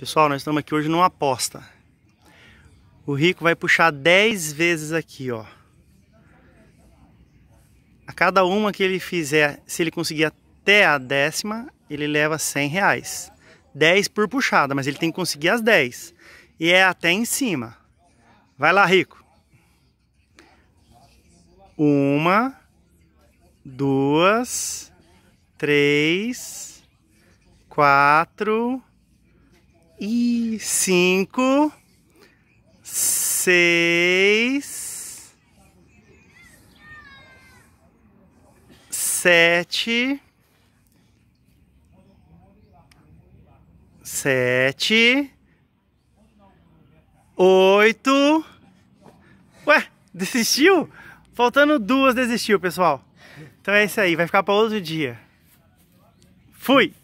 Pessoal, nós estamos aqui hoje numa aposta. O Rico vai puxar 10 vezes aqui, ó. A cada uma que ele fizer, se ele conseguir até a décima, ele leva 100 reais. 10 por puxada, mas ele tem que conseguir as 10. E é até em cima. Vai lá, Rico. Uma, duas, três, quatro, e cinco, seis, sete, sete, oito. Ué, desistiu? Faltando duas, desistiu, pessoal. Então é isso aí, vai ficar para outro dia. Fui!